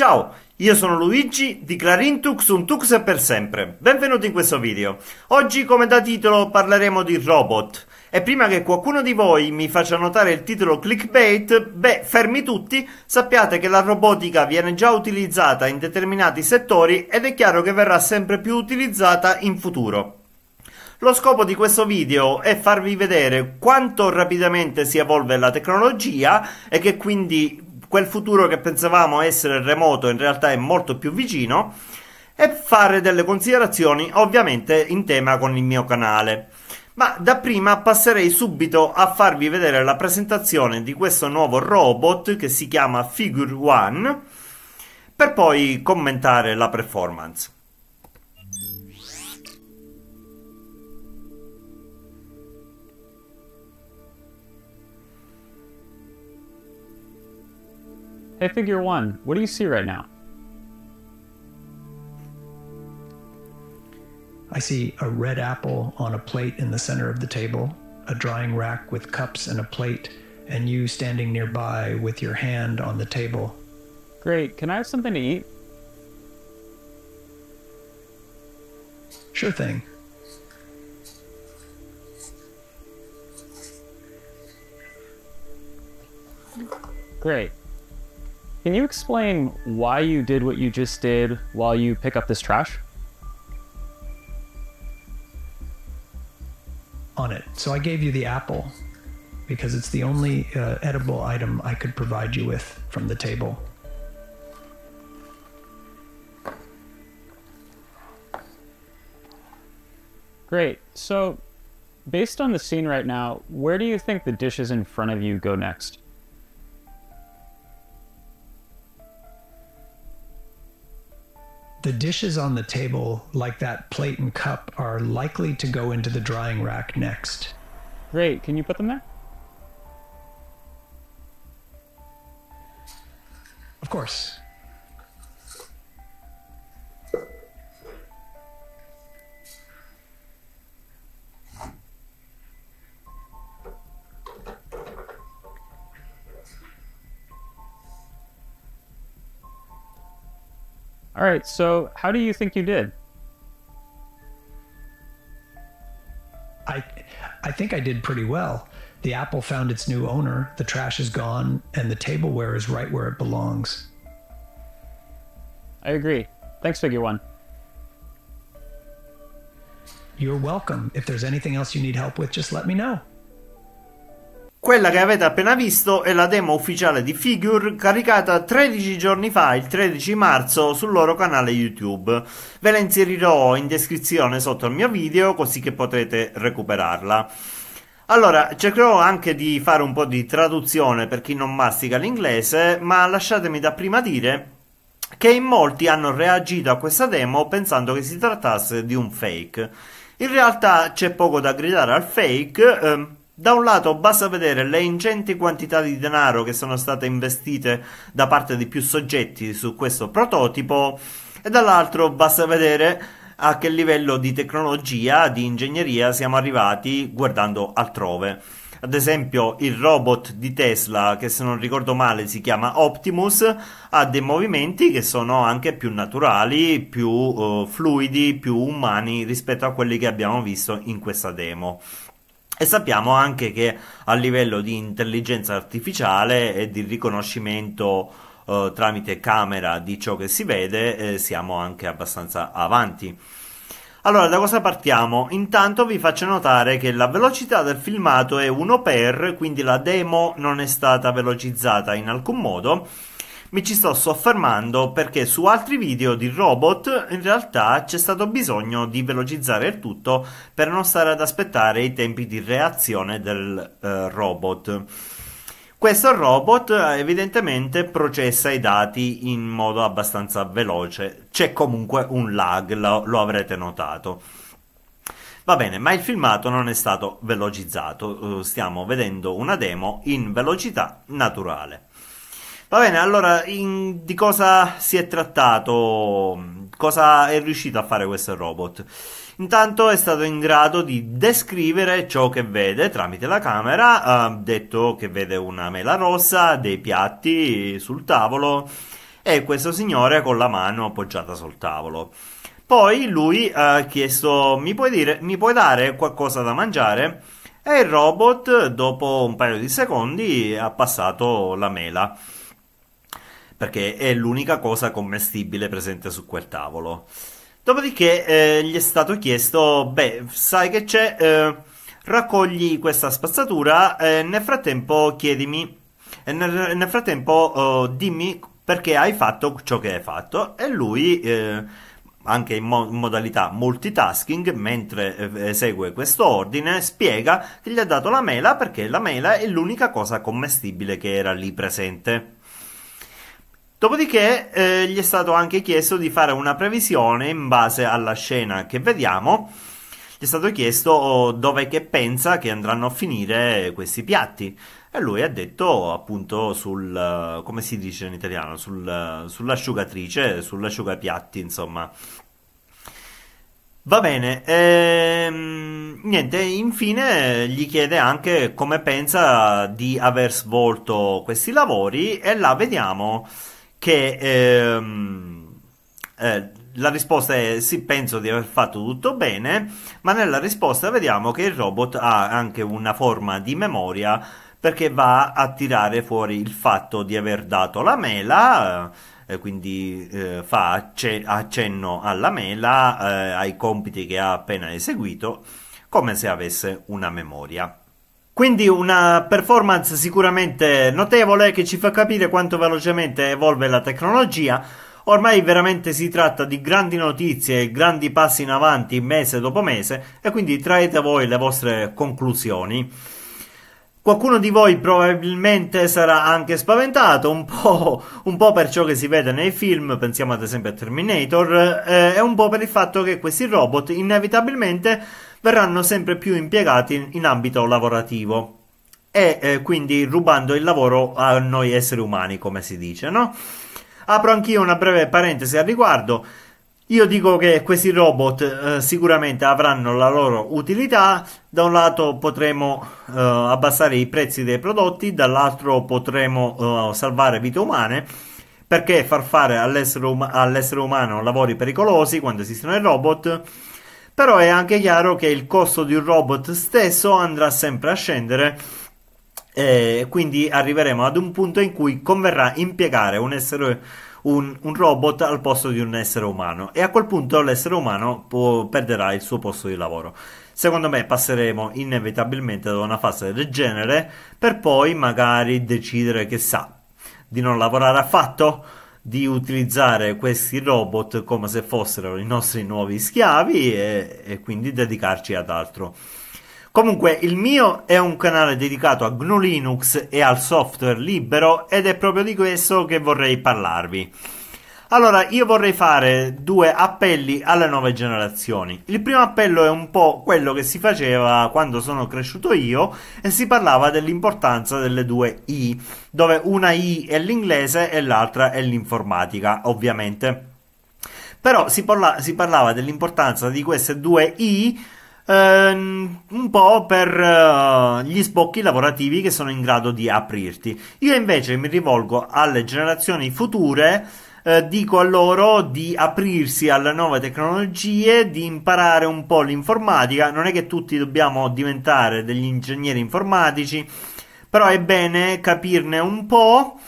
Ciao, io sono Luigi di Clarintux, un tux per sempre. Benvenuti in questo video. Oggi come da titolo parleremo di robot. E prima che qualcuno di voi mi faccia notare il titolo clickbait, beh, fermi tutti, sappiate che la robotica viene già utilizzata in determinati settori ed è chiaro che verrà sempre più utilizzata in futuro. Lo scopo di questo video è farvi vedere quanto rapidamente si evolve la tecnologia e che quindi quel futuro che pensavamo essere remoto in realtà è molto più vicino e fare delle considerazioni ovviamente in tema con il mio canale. Ma da prima passerei subito a farvi vedere la presentazione di questo nuovo robot che si chiama Figure One per poi commentare la performance. Hey, figure one, what do you see right now? I see a red apple on a plate in the center of the table, a drying rack with cups and a plate, and you standing nearby with your hand on the table. Great. Can I have something to eat? Sure thing. Great. Can you explain why you did what you just did while you pick up this trash? On it. So I gave you the apple because it's the only uh, edible item I could provide you with from the table. Great. So, based on the scene right now, where do you think the dishes in front of you go next? The dishes on the table, like that plate and cup, are likely to go into the drying rack next. Great. Can you put them there? Of course. All right, so how do you think you did? I, I think I did pretty well. The apple found its new owner, the trash is gone, and the tableware is right where it belongs. I agree. Thanks, Figure One. You're welcome. If there's anything else you need help with, just let me know. Quella che avete appena visto è la demo ufficiale di Figure caricata 13 giorni fa, il 13 marzo, sul loro canale YouTube. Ve la inserirò in descrizione sotto al mio video così che potrete recuperarla. Allora, cercherò anche di fare un po' di traduzione per chi non mastica l'inglese, ma lasciatemi da prima dire che in molti hanno reagito a questa demo pensando che si trattasse di un fake. In realtà c'è poco da gridare al fake. Ehm, da un lato basta vedere le ingenti quantità di denaro che sono state investite da parte di più soggetti su questo prototipo e dall'altro basta vedere a che livello di tecnologia, di ingegneria siamo arrivati guardando altrove. Ad esempio il robot di Tesla, che se non ricordo male si chiama Optimus, ha dei movimenti che sono anche più naturali, più eh, fluidi, più umani rispetto a quelli che abbiamo visto in questa demo. E sappiamo anche che a livello di intelligenza artificiale e di riconoscimento eh, tramite camera di ciò che si vede eh, siamo anche abbastanza avanti. Allora, da cosa partiamo? Intanto vi faccio notare che la velocità del filmato è 1x, quindi la demo non è stata velocizzata in alcun modo mi ci sto soffermando perché su altri video di robot in realtà c'è stato bisogno di velocizzare il tutto per non stare ad aspettare i tempi di reazione del eh, robot. Questo robot evidentemente processa i dati in modo abbastanza veloce, c'è comunque un lag, lo, lo avrete notato. Va bene, ma il filmato non è stato velocizzato, eh, stiamo vedendo una demo in velocità naturale. Va bene, allora in, di cosa si è trattato? Cosa è riuscito a fare questo robot? Intanto è stato in grado di descrivere ciò che vede tramite la camera, ha detto che vede una mela rossa, dei piatti sul tavolo e questo signore con la mano appoggiata sul tavolo. Poi lui ha chiesto: mi puoi, dire, mi puoi dare qualcosa da mangiare? E il robot, dopo un paio di secondi, ha passato la mela perché è l'unica cosa commestibile presente su quel tavolo. Dopodiché eh, gli è stato chiesto, beh, sai che c'è, eh, raccogli questa spazzatura e eh, nel frattempo chiedimi, e eh, nel, nel frattempo eh, dimmi perché hai fatto ciò che hai fatto. E lui, eh, anche in, mo- modalità multitasking, mentre esegue questo ordine, spiega che gli ha dato la mela perché la mela è l'unica cosa commestibile che era lì presente. Dopodiché eh, gli è stato anche chiesto di fare una previsione in base alla scena che vediamo. Gli è stato chiesto oh, dove che pensa che andranno a finire questi piatti. E lui ha detto appunto sul, eh, come si dice in italiano, sul, eh, sull'asciugatrice, sull'asciugapiatti, insomma. Va bene, ehm, niente, infine gli chiede anche come pensa di aver svolto questi lavori e la vediamo che ehm, eh, la risposta è sì, penso di aver fatto tutto bene, ma nella risposta vediamo che il robot ha anche una forma di memoria perché va a tirare fuori il fatto di aver dato la mela, eh, quindi eh, fa acce- accenno alla mela, eh, ai compiti che ha appena eseguito, come se avesse una memoria. Quindi una performance sicuramente notevole che ci fa capire quanto velocemente evolve la tecnologia. Ormai veramente si tratta di grandi notizie e grandi passi in avanti mese dopo mese e quindi traete voi le vostre conclusioni. Qualcuno di voi probabilmente sarà anche spaventato, un po', un po', per ciò che si vede nei film, pensiamo ad esempio a Terminator, eh, e un po' per il fatto che questi robot inevitabilmente verranno sempre più impiegati in ambito lavorativo e eh, quindi rubando il lavoro a noi esseri umani, come si dice, no? Apro anch'io una breve parentesi al riguardo. Io dico che questi robot eh, sicuramente avranno la loro utilità, da un lato potremo eh, abbassare i prezzi dei prodotti, dall'altro potremo eh, salvare vite umane, perché far fare all'essere, um all'essere umano lavori pericolosi quando esistono i robot però è anche chiaro che il costo di un robot stesso andrà sempre a scendere e eh, quindi arriveremo ad un punto in cui converrà impiegare un essere un, un, robot al posto di un essere umano e a quel punto l'essere umano può, perderà il suo posto di lavoro. Secondo me passeremo inevitabilmente da una fase del genere per poi magari decidere che di non lavorare affatto di utilizzare questi robot come se fossero i nostri nuovi schiavi e, e quindi dedicarci ad altro. Comunque il mio è un canale dedicato a GNU Linux e al software libero ed è proprio di questo che vorrei parlarvi. Allora, io vorrei fare due appelli alle nuove generazioni. Il primo appello è un po' quello che si faceva quando sono cresciuto io e si parlava dell'importanza delle due I, dove una I è l'inglese e l'altra è l'informatica, ovviamente. Però si, parla si parlava dell'importanza di queste due I ehm, un po' per eh, gli sbocchi lavorativi che sono in grado di aprirti. Io invece mi rivolgo alle generazioni future eh, dico a loro di aprirsi alle nuove tecnologie, di imparare un po' l'informatica. Non è che tutti dobbiamo diventare degli ingegneri informatici, però è bene capirne un po'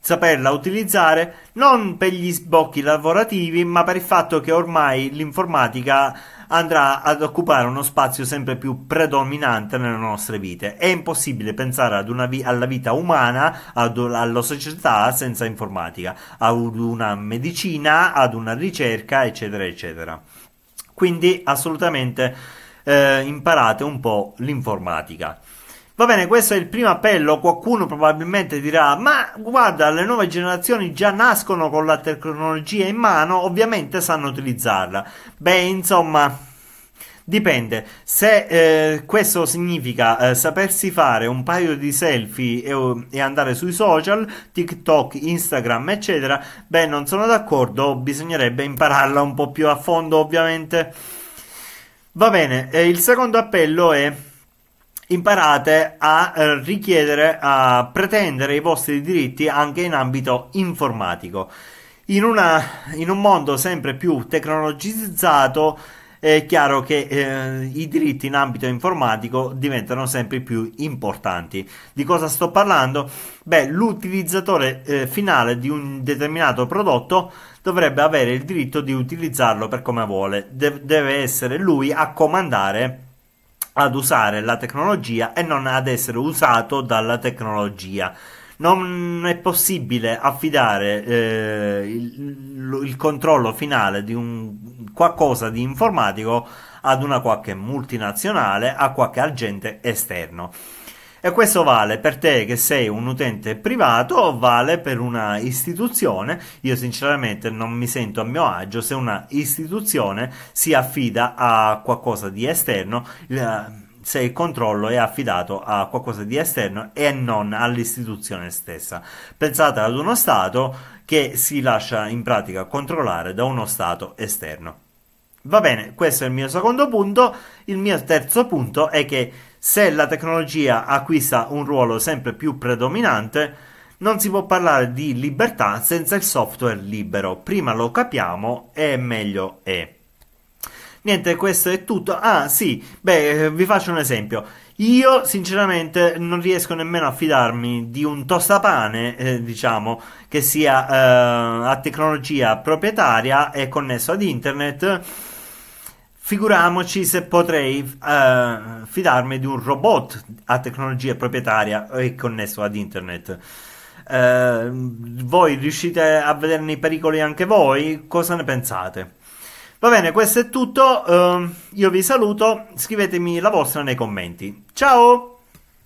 saperla utilizzare non per gli sbocchi lavorativi, ma per il fatto che ormai l'informatica andrà ad occupare uno spazio sempre più predominante nelle nostre vite. È impossibile pensare vi- alla vita umana, ad- alla società senza informatica, ad una medicina, ad una ricerca, eccetera, eccetera. Quindi assolutamente eh, imparate un po' l'informatica. Va bene, questo è il primo appello. Qualcuno probabilmente dirà: Ma guarda, le nuove generazioni già nascono con la tecnologia in mano, ovviamente sanno utilizzarla. Beh, insomma. Dipende, se eh, questo significa eh, sapersi fare un paio di selfie e, e, andare sui social, TikTok, Instagram, eccetera, beh, non sono d'accordo, bisognerebbe impararla un po' più a fondo, ovviamente. Va bene, eh, il secondo appello è imparate a eh, richiedere, a pretendere i vostri diritti anche in ambito informatico. In, una, in un mondo sempre più tecnologizzato è chiaro che eh, i diritti in ambito informatico diventano sempre più importanti. Di cosa sto parlando? Beh, l'utilizzatore eh, finale di un determinato prodotto dovrebbe avere il diritto di utilizzarlo per come vuole, De- deve essere lui a comandare ad usare la tecnologia e non ad essere usato dalla tecnologia. Non è possibile affidare eh, il, il, controllo finale di un qualcosa di informatico ad una qualche multinazionale, a qualche agente esterno. E questo vale per te che sei un utente privato o vale per una istituzione. Io sinceramente non mi sento a mio agio se una istituzione si affida a qualcosa di esterno se il controllo è affidato a qualcosa di esterno e non all'istituzione stessa. Pensate ad uno Stato che si lascia in pratica controllare da uno Stato esterno. Va bene, questo è il mio secondo punto. Il mio terzo punto è che se la tecnologia acquista un ruolo sempre più predominante, non si può parlare di libertà senza il software libero. Prima lo capiamo e meglio è. Niente, questo è tutto. Ah, sì, beh, vi faccio un esempio. Io, sinceramente, non riesco nemmeno a fidarmi di un tostapane, eh, diciamo, che sia eh, a tecnologia proprietaria e connesso ad internet Figuriamoci se potrei uh, fidarmi di un robot a tecnologia proprietaria e connesso ad internet. Uh, voi riuscite a vederne i pericoli anche voi? Cosa ne pensate? Va bene, questo è tutto. Uh, io vi saluto. Scrivetemi la vostra nei commenti. Ciao!